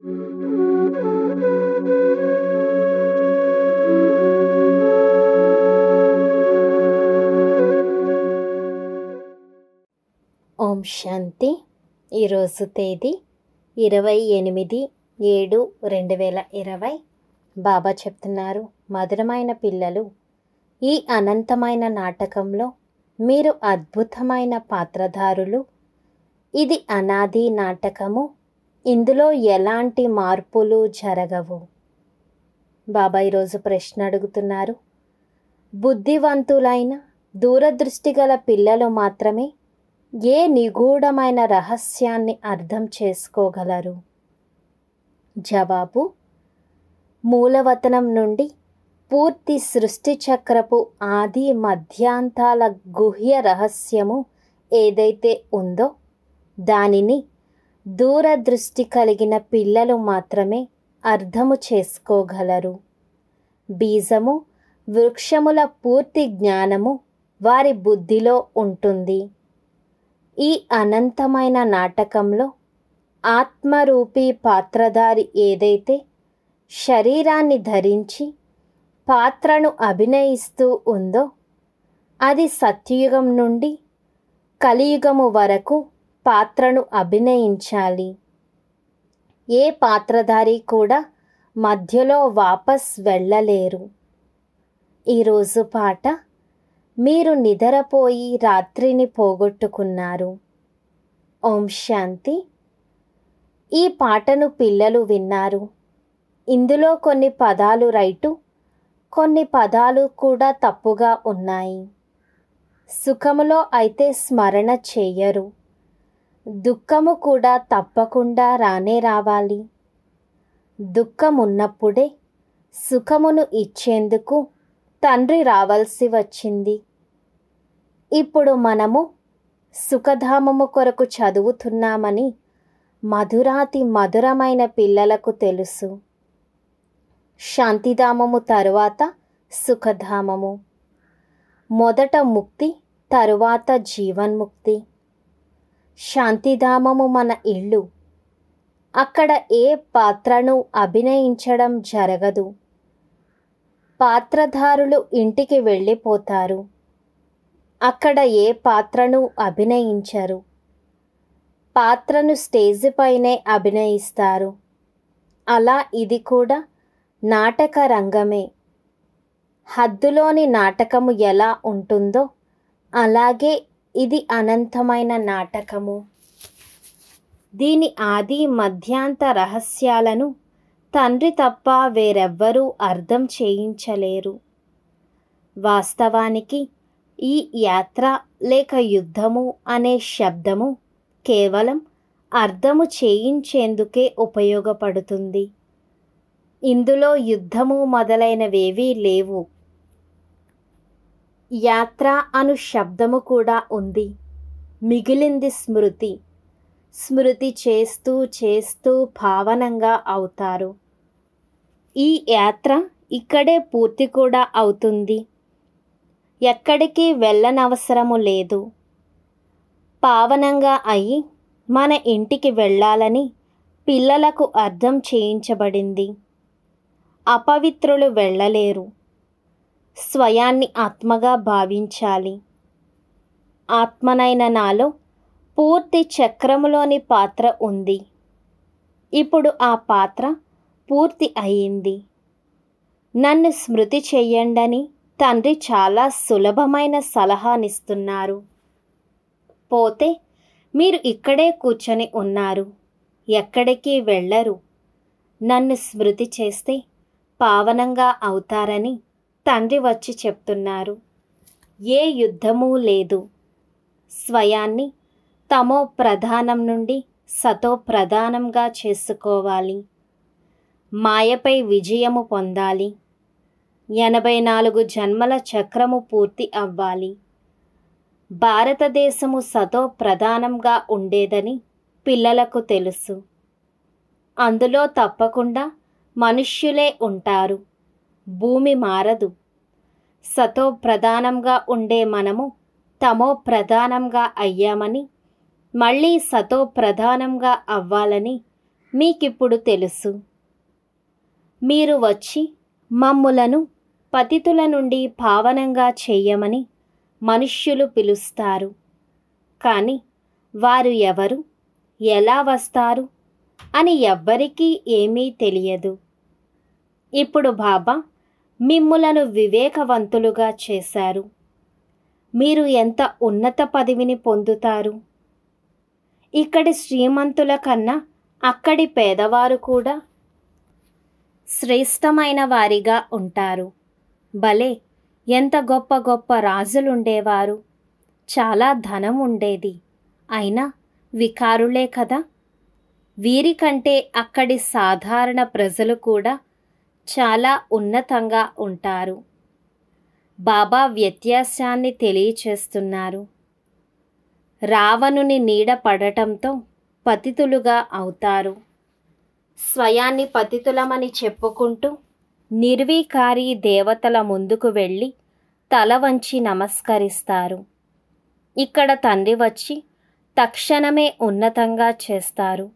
ఓం శాంతి ఈరోజు తేదీ ఇరవై ఎనిమిది ఏడు రెండు వేల ఇరవై బాబా చెప్తున్నారు మధురమైన పిల్లలు ఈ అనంతమైన నాటకంలో మీరు అద్భుతమైన పాత్రధారులు ఇది అనాది నాటకము ఇందులో ఎలాంటి మార్పులు జరగవు బాబా ఈరోజు ప్రశ్న అడుగుతున్నారు బుద్ధివంతులైన దూరదృష్టి గల పిల్లలు మాత్రమే ఏ నిగూఢమైన రహస్యాన్ని అర్థం చేసుకోగలరు జవాబు మూలవతనం నుండి పూర్తి సృష్టి చక్రపు ఆది మధ్యాంతాల గుహ్య రహస్యము ఏదైతే ఉందో దానిని దూరదృష్టి కలిగిన పిల్లలు మాత్రమే అర్థము చేసుకోగలరు బీజము వృక్షముల పూర్తి జ్ఞానము వారి బుద్ధిలో ఉంటుంది ఈ అనంతమైన నాటకంలో ఆత్మరూపీ పాత్రధారి ఏదైతే శరీరాన్ని ధరించి పాత్రను అభినయిస్తూ ఉందో అది సత్యయుగం నుండి కలియుగము వరకు పాత్రను అభినయించాలి ఏ పాత్రధారి కూడా మధ్యలో వాపస్ వెళ్ళలేరు ఈరోజు పాట మీరు నిద్రపోయి రాత్రిని పోగొట్టుకున్నారు ఓం శాంతి ఈ పాటను పిల్లలు విన్నారు ఇందులో కొన్ని పదాలు రైటు కొన్ని పదాలు కూడా తప్పుగా ఉన్నాయి సుఖములో అయితే స్మరణ చేయరు దుఃఖము కూడా తప్పకుండా రానే రావాలి దుఃఖమున్నప్పుడే సుఖమును ఇచ్చేందుకు తండ్రి రావాల్సి వచ్చింది ఇప్పుడు మనము సుఖధామము కొరకు చదువుతున్నామని మధురాతి మధురమైన పిల్లలకు తెలుసు శాంతిధామము తరువాత సుఖధామము మొదట ముక్తి తరువాత జీవన్ముక్తి శాంతిధామము మన ఇళ్ళు అక్కడ ఏ పాత్రను అభినయించడం జరగదు పాత్రధారులు ఇంటికి వెళ్ళిపోతారు అక్కడ ఏ పాత్రను అభినయించరు పాత్రను స్టేజ్ పైనే అభినయిస్తారు అలా ఇది కూడా నాటక రంగమే హద్దులోని నాటకము ఎలా ఉంటుందో అలాగే ఇది అనంతమైన నాటకము దీని ఆది మధ్యాంత రహస్యాలను తండ్రి తప్ప వేరెవ్వరూ అర్థం చేయించలేరు వాస్తవానికి ఈ యాత్ర లేక యుద్ధము అనే శబ్దము కేవలం అర్థము చేయించేందుకే ఉపయోగపడుతుంది ఇందులో యుద్ధము మొదలైనవేవీ లేవు యాత్ర అను శబ్దము కూడా ఉంది మిగిలింది స్మృతి స్మృతి చేస్తూ చేస్తూ భావనంగా అవుతారు ఈ యాత్ర ఇక్కడే పూర్తి కూడా అవుతుంది ఎక్కడికి వెళ్ళనవసరము లేదు పావనంగా అయి మన ఇంటికి వెళ్ళాలని పిల్లలకు అర్థం చేయించబడింది అపవిత్రులు వెళ్ళలేరు స్వయాన్ని ఆత్మగా భావించాలి ఆత్మనైన నాలో పూర్తి చక్రములోని పాత్ర ఉంది ఇప్పుడు ఆ పాత్ర పూర్తి అయింది నన్ను స్మృతి చెయ్యండని తండ్రి చాలా సులభమైన సలహానిస్తున్నారు పోతే మీరు ఇక్కడే కూర్చొని ఉన్నారు ఎక్కడికి వెళ్ళరు నన్ను స్మృతి చేస్తే పావనంగా అవుతారని తండ్రి వచ్చి చెప్తున్నారు ఏ యుద్ధమూ లేదు స్వయాన్ని తమో ప్రధానం నుండి సతో ప్రధానంగా చేసుకోవాలి మాయపై విజయము పొందాలి ఎనభై నాలుగు జన్మల చక్రము పూర్తి అవ్వాలి భారతదేశము సతో ప్రధానంగా ఉండేదని పిల్లలకు తెలుసు అందులో తప్పకుండా మనుష్యులే ఉంటారు భూమి మారదు సతో ప్రధానంగా ఉండే మనము తమో ప్రధానంగా అయ్యామని మళ్ళీ సతో ప్రధానంగా అవ్వాలని మీకిప్పుడు తెలుసు మీరు వచ్చి మమ్ములను పతితుల నుండి పావనంగా చేయమని మనుష్యులు పిలుస్తారు కానీ వారు ఎవరు ఎలా వస్తారు అని ఎవ్వరికీ ఏమీ తెలియదు ఇప్పుడు బాబా మిమ్ములను వివేకవంతులుగా చేశారు మీరు ఎంత ఉన్నత పదవిని పొందుతారు ఇక్కడి శ్రీమంతుల కన్నా అక్కడి పేదవారు కూడా శ్రేష్టమైన వారిగా ఉంటారు భలే ఎంత గొప్ప గొప్ప రాజులుండేవారు చాలా ధనం ఉండేది అయినా వికారులే కదా వీరికంటే అక్కడి సాధారణ ప్రజలు కూడా చాలా ఉన్నతంగా ఉంటారు బాబా వ్యత్యాసాన్ని తెలియచేస్తున్నారు రావణుని నీడ పడటంతో పతితులుగా అవుతారు స్వయాన్ని పతితులమని చెప్పుకుంటూ నిర్వీకారి దేవతల ముందుకు వెళ్ళి తల వంచి నమస్కరిస్తారు ఇక్కడ తండ్రి వచ్చి తక్షణమే ఉన్నతంగా చేస్తారు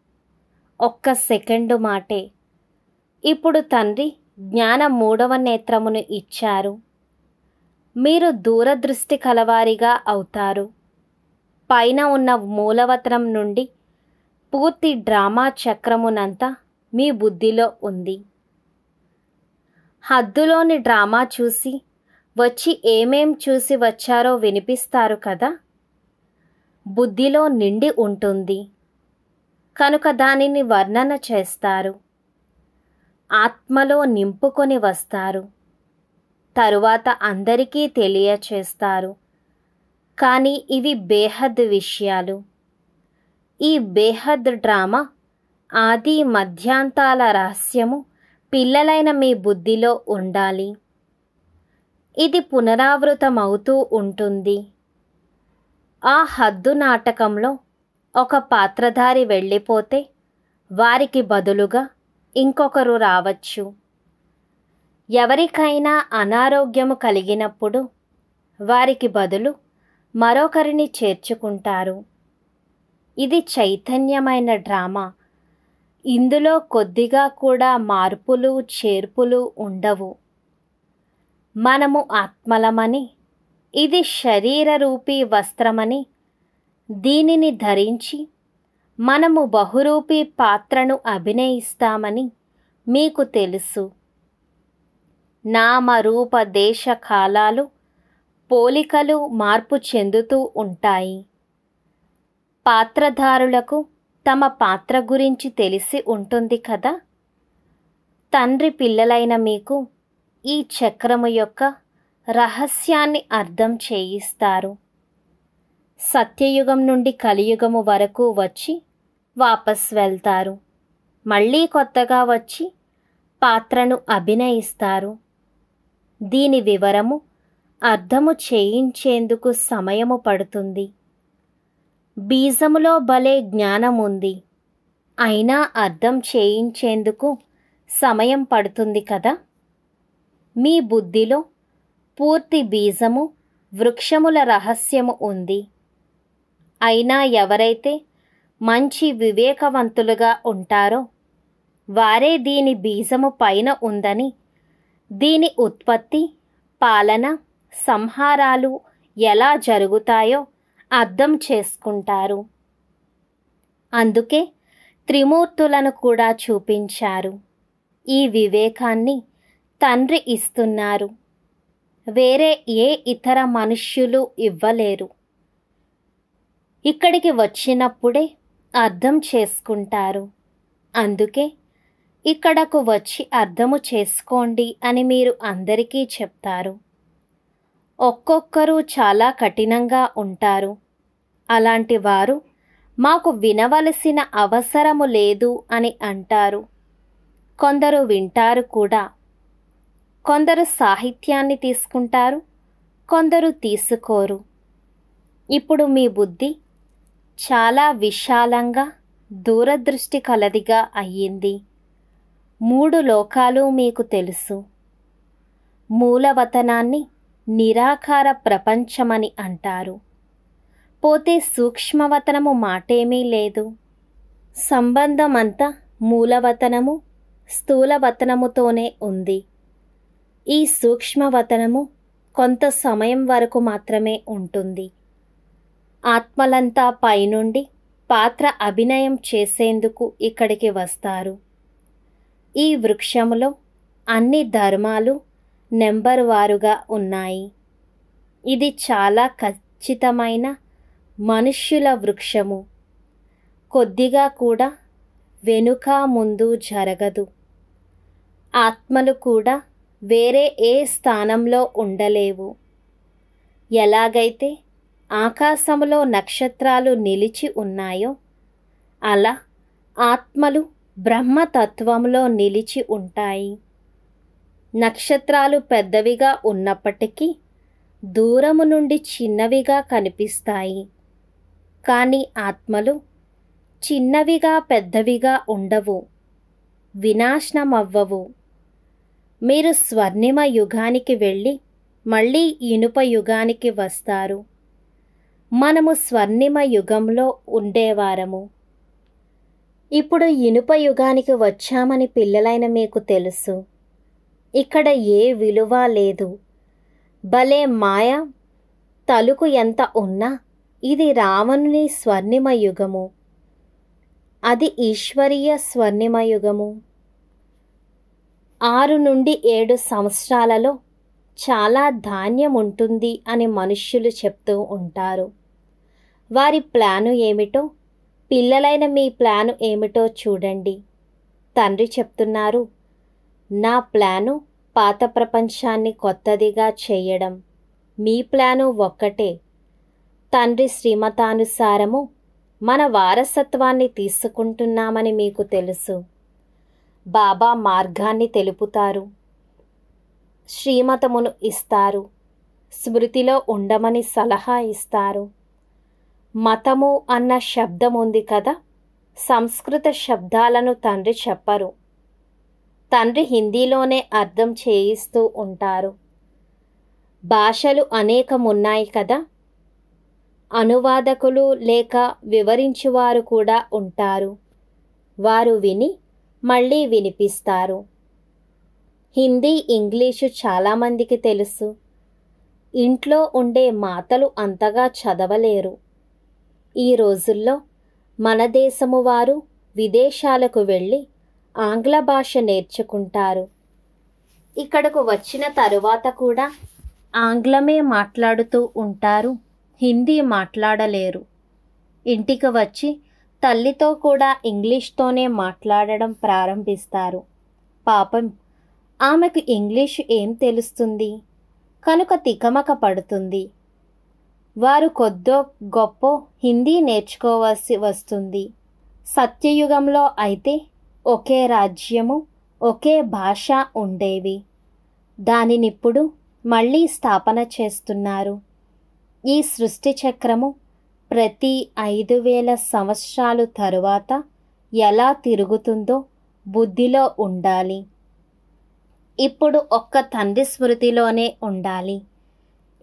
ఒక్క సెకండు మాటే ఇప్పుడు తండ్రి జ్ఞాన మూడవ నేత్రమును ఇచ్చారు మీరు దూరదృష్టి కలవారిగా అవుతారు పైన ఉన్న మూలవత్రం నుండి పూర్తి డ్రామా చక్రమునంతా మీ బుద్ధిలో ఉంది హద్దులోని డ్రామా చూసి వచ్చి ఏమేం చూసి వచ్చారో వినిపిస్తారు కదా బుద్ధిలో నిండి ఉంటుంది కనుక దానిని వర్ణన చేస్తారు ఆత్మలో నింపుకొని వస్తారు తరువాత అందరికీ తెలియచేస్తారు కానీ ఇవి బేహద్ విషయాలు ఈ బేహద్ డ్రామా ఆది మధ్యాంతాల రహస్యము పిల్లలైన మీ బుద్ధిలో ఉండాలి ఇది పునరావృతమవుతూ ఉంటుంది ఆ హద్దు నాటకంలో ఒక పాత్రధారి వెళ్ళిపోతే వారికి బదులుగా ఇంకొకరు రావచ్చు ఎవరికైనా అనారోగ్యము కలిగినప్పుడు వారికి బదులు మరొకరిని చేర్చుకుంటారు ఇది చైతన్యమైన డ్రామా ఇందులో కొద్దిగా కూడా మార్పులు చేర్పులు ఉండవు మనము ఆత్మలమని ఇది శరీర రూపీ వస్త్రమని దీనిని ధరించి మనము బహురూపి పాత్రను అభినయిస్తామని మీకు తెలుసు నామరూప దేశ కాలాలు పోలికలు మార్పు చెందుతూ ఉంటాయి పాత్రధారులకు తమ పాత్ర గురించి తెలిసి ఉంటుంది కదా తండ్రి పిల్లలైన మీకు ఈ చక్రము యొక్క రహస్యాన్ని అర్థం చేయిస్తారు సత్యయుగం నుండి కలియుగము వరకు వచ్చి వాపస్ వెళ్తారు మళ్ళీ కొత్తగా వచ్చి పాత్రను అభినయిస్తారు దీని వివరము అర్థము చేయించేందుకు సమయము పడుతుంది బీజములో భలే జ్ఞానముంది అయినా అర్థం చేయించేందుకు సమయం పడుతుంది కదా మీ బుద్ధిలో పూర్తి బీజము వృక్షముల రహస్యము ఉంది అయినా ఎవరైతే మంచి వివేకవంతులుగా ఉంటారో వారే దీని బీజము పైన ఉందని దీని ఉత్పత్తి పాలన సంహారాలు ఎలా జరుగుతాయో అర్థం చేసుకుంటారు అందుకే త్రిమూర్తులను కూడా చూపించారు ఈ వివేకాన్ని తండ్రి ఇస్తున్నారు వేరే ఏ ఇతర మనుష్యులు ఇవ్వలేరు ఇక్కడికి వచ్చినప్పుడే అర్థం చేసుకుంటారు అందుకే ఇక్కడకు వచ్చి అర్థము చేసుకోండి అని మీరు అందరికీ చెప్తారు ఒక్కొక్కరు చాలా కఠినంగా ఉంటారు అలాంటి వారు మాకు వినవలసిన అవసరము లేదు అని అంటారు కొందరు వింటారు కూడా కొందరు సాహిత్యాన్ని తీసుకుంటారు కొందరు తీసుకోరు ఇప్పుడు మీ బుద్ధి చాలా విశాలంగా దూరదృష్టి కలదిగా అయ్యింది మూడు లోకాలు మీకు తెలుసు మూలవతనాన్ని నిరాకార ప్రపంచమని అంటారు పోతే సూక్ష్మవతనము మాటేమీ లేదు సంబంధమంతా మూలవతనము స్థూలవతనముతోనే ఉంది ఈ సూక్ష్మవతనము కొంత సమయం వరకు మాత్రమే ఉంటుంది ఆత్మలంతా పైనుండి పాత్ర అభినయం చేసేందుకు ఇక్కడికి వస్తారు ఈ వృక్షములో అన్ని ధర్మాలు నెంబర్ వారుగా ఉన్నాయి ఇది చాలా ఖచ్చితమైన మనుష్యుల వృక్షము కొద్దిగా కూడా వెనుక ముందు జరగదు ఆత్మలు కూడా వేరే ఏ స్థానంలో ఉండలేవు ఎలాగైతే ఆకాశములో నక్షత్రాలు నిలిచి ఉన్నాయో అలా ఆత్మలు బ్రహ్మతత్వంలో నిలిచి ఉంటాయి నక్షత్రాలు పెద్దవిగా ఉన్నప్పటికీ దూరము నుండి చిన్నవిగా కనిపిస్తాయి కానీ ఆత్మలు చిన్నవిగా పెద్దవిగా ఉండవు వినాశనమవ్వవు మీరు స్వర్ణిమ యుగానికి వెళ్ళి మళ్ళీ ఇనుప యుగానికి వస్తారు మనము స్వర్ణిమ యుగంలో ఉండేవారము ఇప్పుడు ఇనుప యుగానికి వచ్చామని పిల్లలైన మీకు తెలుసు ఇక్కడ ఏ విలువ లేదు భలే మాయ తలుకు ఎంత ఉన్నా ఇది రావణుని స్వర్ణిమ యుగము అది ఈశ్వరీయ స్వర్ణిమ యుగము ఆరు నుండి ఏడు సంవత్సరాలలో చాలా ధాన్యం ఉంటుంది అని మనుష్యులు చెప్తూ ఉంటారు వారి ప్లాను ఏమిటో పిల్లలైన మీ ప్లాను ఏమిటో చూడండి తండ్రి చెప్తున్నారు నా ప్లాను పాత ప్రపంచాన్ని కొత్తదిగా చేయడం మీ ప్లాను ఒక్కటే తండ్రి శ్రీమతానుసారము మన వారసత్వాన్ని తీసుకుంటున్నామని మీకు తెలుసు బాబా మార్గాన్ని తెలుపుతారు శ్రీమతమును ఇస్తారు స్మృతిలో ఉండమని సలహా ఇస్తారు మతము అన్న శబ్దం ఉంది కదా సంస్కృత శబ్దాలను తండ్రి చెప్పరు తండ్రి హిందీలోనే అర్థం చేయిస్తూ ఉంటారు భాషలు అనేకమున్నాయి కదా అనువాదకులు లేక వివరించువారు కూడా ఉంటారు వారు విని మళ్ళీ వినిపిస్తారు హిందీ ఇంగ్లీషు చాలామందికి తెలుసు ఇంట్లో ఉండే మాతలు అంతగా చదవలేరు ఈ రోజుల్లో మన దేశము వారు విదేశాలకు వెళ్ళి ఆంగ్ల భాష నేర్చుకుంటారు ఇక్కడకు వచ్చిన తరువాత కూడా ఆంగ్లమే మాట్లాడుతూ ఉంటారు హిందీ మాట్లాడలేరు ఇంటికి వచ్చి తల్లితో కూడా ఇంగ్లీష్తోనే మాట్లాడడం ప్రారంభిస్తారు పాపం ఆమెకు ఇంగ్లీష్ ఏం తెలుస్తుంది కనుక తికమక పడుతుంది వారు కొద్దో గొప్ప హిందీ నేర్చుకోవాల్సి వస్తుంది సత్యయుగంలో అయితే ఒకే రాజ్యము ఒకే భాష ఉండేవి దానినిప్పుడు మళ్ళీ స్థాపన చేస్తున్నారు ఈ సృష్టి చక్రము ప్రతి ఐదు వేల సంవత్సరాలు తరువాత ఎలా తిరుగుతుందో బుద్ధిలో ఉండాలి ఇప్పుడు ఒక్క తండ్రి స్మృతిలోనే ఉండాలి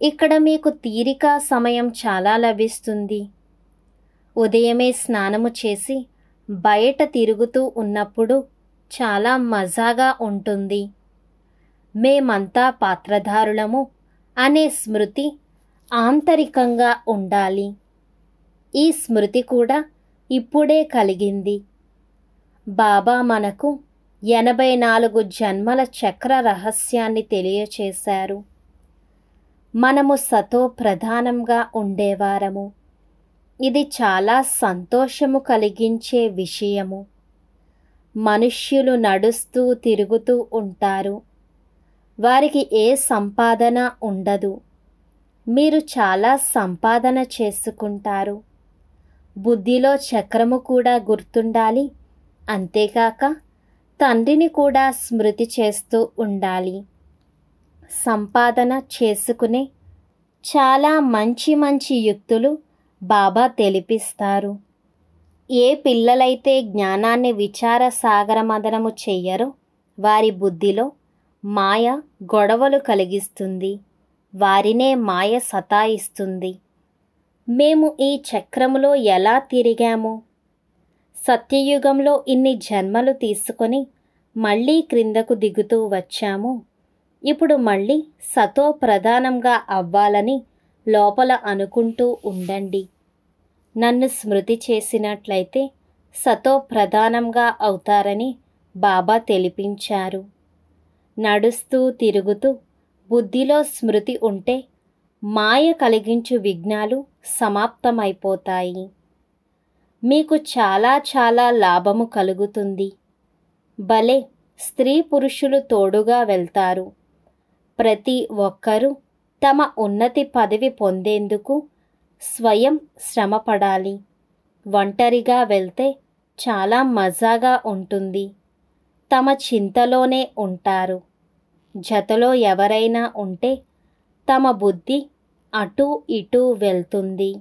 ఇక్కడ మీకు తీరిక సమయం చాలా లభిస్తుంది ఉదయమే స్నానము చేసి బయట తిరుగుతూ ఉన్నప్పుడు చాలా మజాగా ఉంటుంది మేమంతా పాత్రధారులము అనే స్మృతి ఆంతరికంగా ఉండాలి ఈ స్మృతి కూడా ఇప్పుడే కలిగింది బాబా మనకు ఎనభై నాలుగు జన్మల చక్ర రహస్యాన్ని తెలియచేశారు మనము సతో ప్రధానంగా ఉండేవారము ఇది చాలా సంతోషము కలిగించే విషయము మనుష్యులు నడుస్తూ తిరుగుతూ ఉంటారు వారికి ఏ సంపాదన ఉండదు మీరు చాలా సంపాదన చేసుకుంటారు బుద్ధిలో చక్రము కూడా గుర్తుండాలి అంతేకాక తండ్రిని కూడా స్మృతి చేస్తూ ఉండాలి సంపాదన చేసుకునే చాలా మంచి మంచి యుక్తులు బాబా తెలిపిస్తారు ఏ పిల్లలైతే జ్ఞానాన్ని విచార సాగరమదనము చెయ్యరో వారి బుద్ధిలో మాయ గొడవలు కలిగిస్తుంది వారినే మాయ సతాయిస్తుంది మేము ఈ చక్రములో ఎలా తిరిగాము సత్యయుగంలో ఇన్ని జన్మలు తీసుకొని మళ్ళీ క్రిందకు దిగుతూ వచ్చాము ఇప్పుడు మళ్ళీ సతో ప్రధానంగా అవ్వాలని లోపల అనుకుంటూ ఉండండి నన్ను స్మృతి చేసినట్లయితే సతో ప్రధానంగా అవుతారని బాబా తెలిపించారు నడుస్తూ తిరుగుతూ బుద్ధిలో స్మృతి ఉంటే మాయ కలిగించు విఘ్నాలు సమాప్తమైపోతాయి మీకు చాలా చాలా లాభము కలుగుతుంది భలే స్త్రీ పురుషులు తోడుగా వెళ్తారు ప్రతి ఒక్కరూ తమ ఉన్నతి పదవి పొందేందుకు స్వయం శ్రమపడాలి ఒంటరిగా వెళ్తే చాలా మజాగా ఉంటుంది తమ చింతలోనే ఉంటారు జతలో ఎవరైనా ఉంటే తమ బుద్ధి అటు ఇటు వెళ్తుంది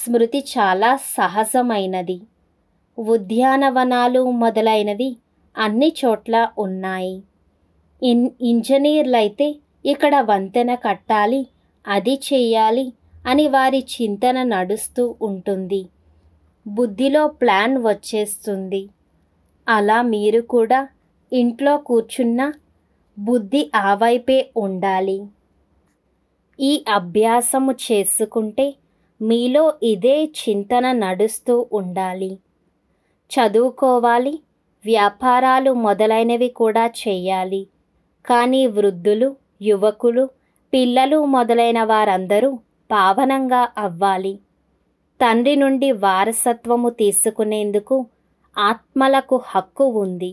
స్మృతి చాలా సహజమైనది ఉద్యానవనాలు మొదలైనవి అన్ని చోట్ల ఉన్నాయి ఇన్ ఇంజనీర్లు అయితే ఇక్కడ వంతెన కట్టాలి అది చేయాలి అని వారి చింతన నడుస్తూ ఉంటుంది బుద్ధిలో ప్లాన్ వచ్చేస్తుంది అలా మీరు కూడా ఇంట్లో కూర్చున్న బుద్ధి ఆవైపే ఉండాలి ఈ అభ్యాసము చేసుకుంటే మీలో ఇదే చింతన నడుస్తూ ఉండాలి చదువుకోవాలి వ్యాపారాలు మొదలైనవి కూడా చేయాలి కానీ వృద్ధులు యువకులు పిల్లలు మొదలైన వారందరూ పావనంగా అవ్వాలి తండ్రి నుండి వారసత్వము తీసుకునేందుకు ఆత్మలకు హక్కు ఉంది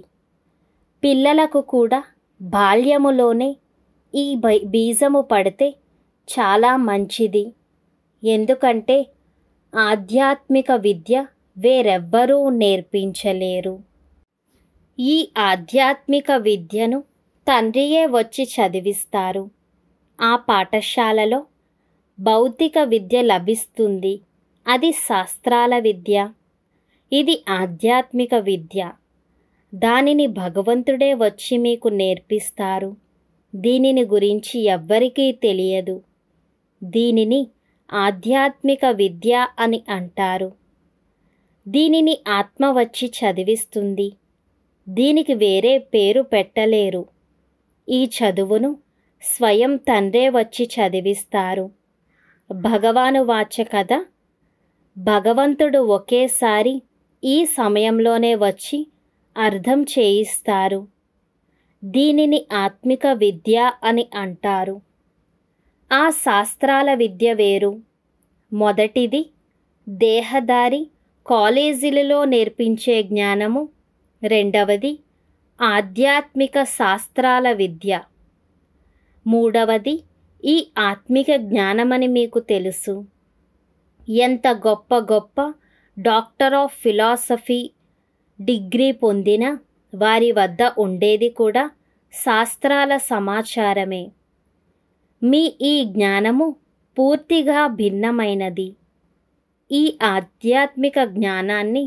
పిల్లలకు కూడా బాల్యములోనే ఈ బీజము పడితే చాలా మంచిది ఎందుకంటే ఆధ్యాత్మిక విద్య వేరెవ్వరూ నేర్పించలేరు ఈ ఆధ్యాత్మిక విద్యను తండ్రియే వచ్చి చదివిస్తారు ఆ పాఠశాలలో భౌతిక విద్య లభిస్తుంది అది శాస్త్రాల విద్య ఇది ఆధ్యాత్మిక విద్య దానిని భగవంతుడే వచ్చి మీకు నేర్పిస్తారు దీనిని గురించి ఎవ్వరికీ తెలియదు దీనిని ఆధ్యాత్మిక విద్య అని అంటారు దీనిని ఆత్మ వచ్చి చదివిస్తుంది దీనికి వేరే పేరు పెట్టలేరు ఈ చదువును స్వయం తండ్రే వచ్చి చదివిస్తారు భగవాను వాచ కథ భగవంతుడు ఒకేసారి ఈ సమయంలోనే వచ్చి అర్థం చేయిస్తారు దీనిని ఆత్మిక విద్య అని అంటారు ఆ శాస్త్రాల విద్య వేరు మొదటిది దేహదారి కాలేజీలలో నేర్పించే జ్ఞానము రెండవది ఆధ్యాత్మిక శాస్త్రాల విద్య మూడవది ఈ ఆత్మిక జ్ఞానమని మీకు తెలుసు ఎంత గొప్ప గొప్ప డాక్టర్ ఆఫ్ ఫిలాసఫీ డిగ్రీ పొందిన వారి వద్ద ఉండేది కూడా శాస్త్రాల సమాచారమే మీ ఈ జ్ఞానము పూర్తిగా భిన్నమైనది ఈ ఆధ్యాత్మిక జ్ఞానాన్ని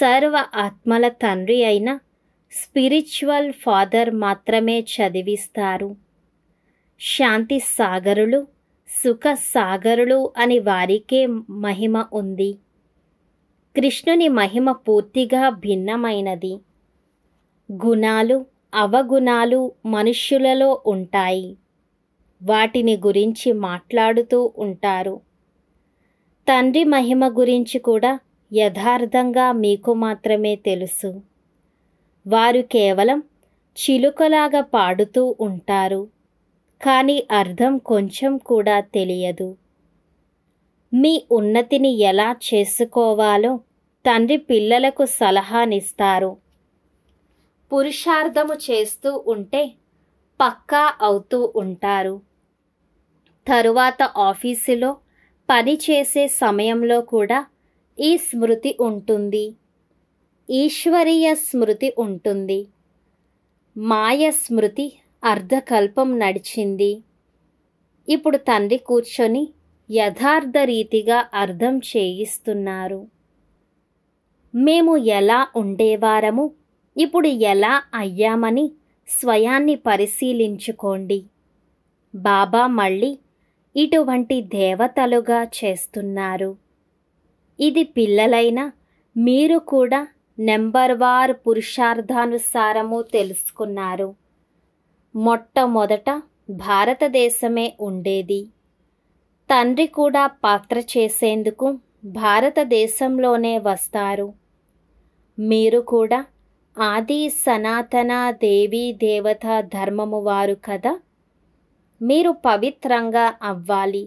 సర్వ ఆత్మల తండ్రి అయిన స్పిరిచువల్ ఫాదర్ మాత్రమే చదివిస్తారు శాంతి సాగరులు సుఖ సాగరులు అని వారికే మహిమ ఉంది కృష్ణుని మహిమ పూర్తిగా భిన్నమైనది గుణాలు అవగుణాలు మనుష్యులలో ఉంటాయి వాటిని గురించి మాట్లాడుతూ ఉంటారు తండ్రి మహిమ గురించి కూడా యథార్థంగా మీకు మాత్రమే తెలుసు వారు కేవలం చిలుకలాగా పాడుతూ ఉంటారు కానీ అర్థం కొంచెం కూడా తెలియదు మీ ఉన్నతిని ఎలా చేసుకోవాలో తండ్రి పిల్లలకు సలహానిస్తారు పురుషార్థము చేస్తూ ఉంటే పక్కా అవుతూ ఉంటారు తరువాత ఆఫీసులో పనిచేసే సమయంలో కూడా ఈ స్మృతి ఉంటుంది ఈశ్వరీయ స్మృతి ఉంటుంది మాయ స్మృతి అర్ధకల్పం నడిచింది ఇప్పుడు తండ్రి కూర్చొని యథార్థ రీతిగా అర్థం చేయిస్తున్నారు మేము ఎలా ఉండేవారము ఇప్పుడు ఎలా అయ్యామని స్వయాన్ని పరిశీలించుకోండి బాబా మళ్ళీ ఇటువంటి దేవతలుగా చేస్తున్నారు ఇది పిల్లలైన మీరు కూడా నెంబర్ వార్ పురుషార్థానుసారము తెలుసుకున్నారు మొట్టమొదట భారతదేశమే ఉండేది తండ్రి కూడా పాత్ర చేసేందుకు భారతదేశంలోనే వస్తారు మీరు కూడా ఆది సనాతన దేవీ దేవత ధర్మము వారు కదా మీరు పవిత్రంగా అవ్వాలి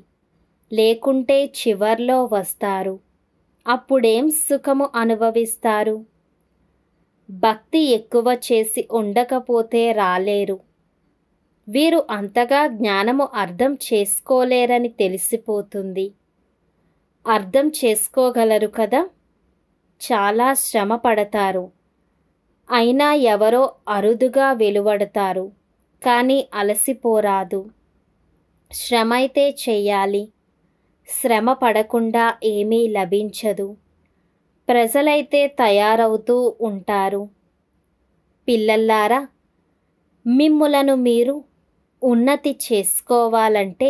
లేకుంటే చివర్లో వస్తారు అప్పుడేం సుఖము అనుభవిస్తారు భక్తి ఎక్కువ చేసి ఉండకపోతే రాలేరు వీరు అంతగా జ్ఞానము అర్థం చేసుకోలేరని తెలిసిపోతుంది అర్థం చేసుకోగలరు కదా చాలా శ్రమ పడతారు అయినా ఎవరో అరుదుగా వెలువడతారు కానీ అలసిపోరాదు శ్రమైతే చేయాలి శ్రమ పడకుండా ఏమీ లభించదు ప్రజలైతే తయారవుతూ ఉంటారు పిల్లల్లారా మిమ్ములను మీరు ఉన్నతి చేసుకోవాలంటే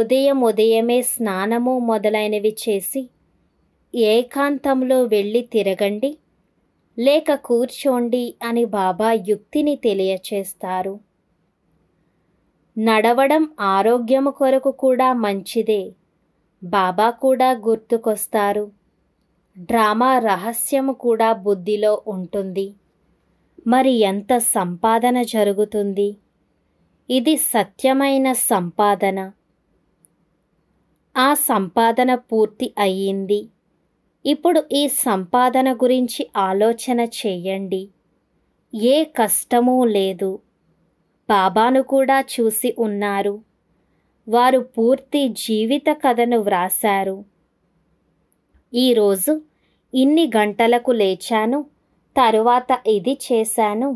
ఉదయం ఉదయమే స్నానము మొదలైనవి చేసి ఏకాంతంలో వెళ్ళి తిరగండి లేక కూర్చోండి అని బాబా యుక్తిని తెలియచేస్తారు నడవడం ఆరోగ్యము కొరకు కూడా మంచిదే బాబా కూడా గుర్తుకొస్తారు డ్రామా రహస్యము కూడా బుద్ధిలో ఉంటుంది మరి ఎంత సంపాదన జరుగుతుంది ఇది సత్యమైన సంపాదన ఆ సంపాదన పూర్తి అయ్యింది ఇప్పుడు ఈ సంపాదన గురించి ఆలోచన చేయండి ఏ కష్టమూ లేదు బాబాను కూడా చూసి ఉన్నారు వారు పూర్తి జీవిత కథను వ్రాశారు ఈరోజు ఇన్ని గంటలకు లేచాను తరువాత ఇది చేశాను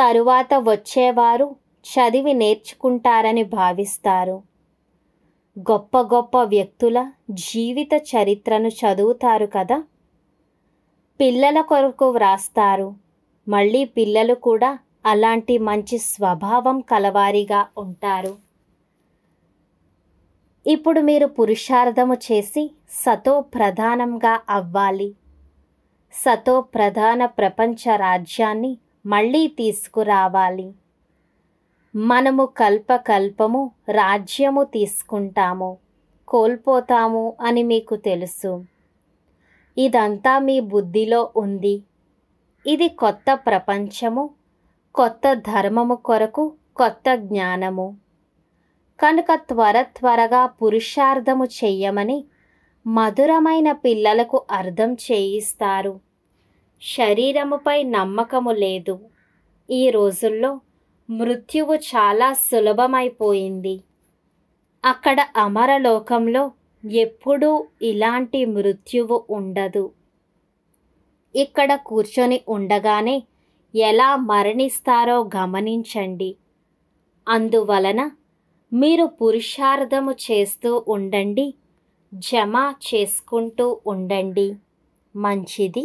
తరువాత వచ్చేవారు చదివి నేర్చుకుంటారని భావిస్తారు గొప్ప గొప్ప వ్యక్తుల జీవిత చరిత్రను చదువుతారు కదా పిల్లల కొరకు వ్రాస్తారు మళ్ళీ పిల్లలు కూడా అలాంటి మంచి స్వభావం కలవారిగా ఉంటారు ఇప్పుడు మీరు పురుషార్థము చేసి సతో ప్రధానంగా అవ్వాలి సతో ప్రధాన ప్రపంచ రాజ్యాన్ని మళ్ళీ తీసుకురావాలి మనము కల్పకల్పము రాజ్యము తీసుకుంటాము కోల్పోతాము అని మీకు తెలుసు ఇదంతా మీ బుద్ధిలో ఉంది ఇది కొత్త ప్రపంచము కొత్త ధర్మము కొరకు కొత్త జ్ఞానము కనుక త్వర త్వరగా పురుషార్థము చెయ్యమని మధురమైన పిల్లలకు అర్థం చేయిస్తారు శరీరముపై నమ్మకము లేదు ఈ రోజుల్లో మృత్యువు చాలా సులభమైపోయింది అక్కడ అమరలోకంలో ఎప్పుడూ ఇలాంటి మృత్యువు ఉండదు ఇక్కడ కూర్చొని ఉండగానే ఎలా మరణిస్తారో గమనించండి అందువలన మీరు పురుషార్థము చేస్తూ ఉండండి జమ చేసుకుంటూ ఉండండి మంచిది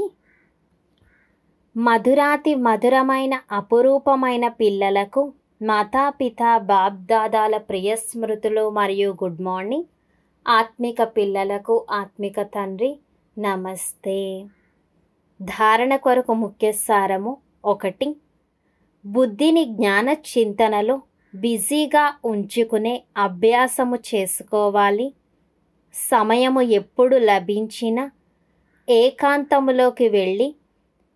మధురాతి మధురమైన అపురూపమైన పిల్లలకు మాతాపిత బాబ్దాదాల ప్రియస్మృతులు మరియు గుడ్ మార్నింగ్ ఆత్మిక పిల్లలకు ఆత్మిక తండ్రి నమస్తే ధారణ కొరకు ముఖ్య సారము ఒకటి బుద్ధిని జ్ఞాన చింతనలో బిజీగా ఉంచుకునే అభ్యాసము చేసుకోవాలి సమయము ఎప్పుడు లభించినా ఏకాంతములోకి వెళ్ళి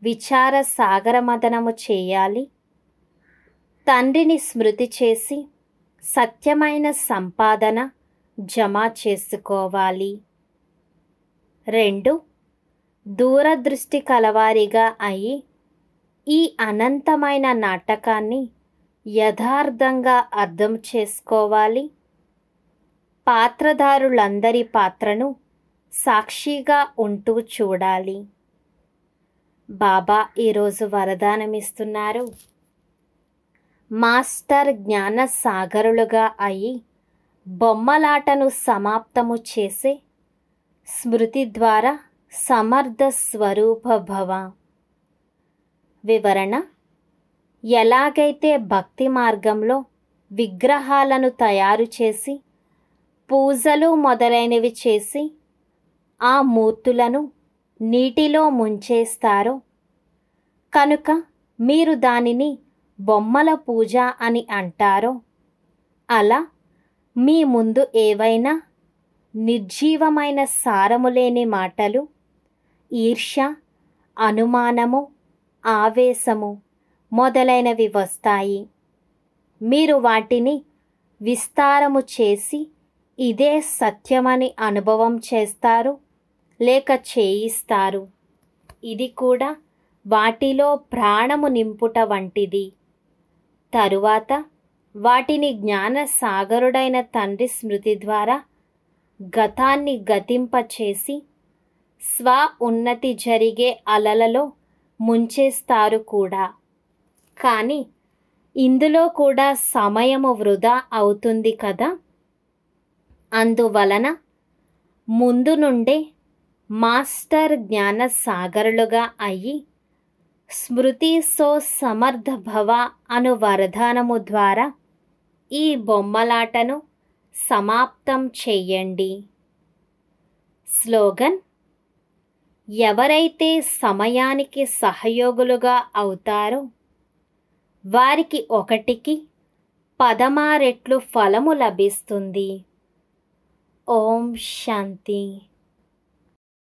విచార సాగరమదనము చేయాలి తండ్రిని స్మృతి చేసి సత్యమైన సంపాదన జమ చేసుకోవాలి రెండు దూరదృష్టి కలవారిగా అయి ఈ అనంతమైన నాటకాన్ని యథార్థంగా అర్థం చేసుకోవాలి పాత్రధారులందరి పాత్రను సాక్షిగా ఉంటూ చూడాలి బాబా ఈరోజు వరదానమిస్తున్నారు మాస్టర్ జ్ఞాన సాగరులుగా అయి బొమ్మలాటను సమాప్తము చేసే స్మృతి ద్వారా సమర్థ స్వరూప భవ వివరణ ఎలాగైతే భక్తి మార్గంలో విగ్రహాలను తయారు చేసి పూజలు మొదలైనవి చేసి ఆ మూర్తులను నీటిలో ముంచేస్తారో కనుక మీరు దానిని బొమ్మల పూజ అని అంటారో అలా మీ ముందు ఏవైనా నిర్జీవమైన సారము లేని మాటలు ఈర్ష్య అనుమానము ఆవేశము మొదలైనవి వస్తాయి మీరు వాటిని విస్తారము చేసి ఇదే సత్యమని అనుభవం చేస్తారు లేక చేయిస్తారు ఇది కూడా వాటిలో ప్రాణము నింపుట వంటిది తరువాత వాటిని జ్ఞాన సాగరుడైన తండ్రి స్మృతి ద్వారా గతాన్ని గతింపచేసి స్వ ఉన్నతి జరిగే అలలలో ముంచేస్తారు కూడా కానీ ఇందులో కూడా సమయము వృధా అవుతుంది కదా అందువలన ముందు నుండే మాస్టర్ జ్ఞాన సాగరులుగా అయ్యి స్మృతి సో సమర్థ భవ అను వరదానము ద్వారా ఈ బొమ్మలాటను సమాప్తం చెయ్యండి స్లోగన్ ఎవరైతే సమయానికి సహయోగులుగా అవుతారో వారికి ఒకటికి పదమారెట్లు ఫలము లభిస్తుంది ఓం శాంతి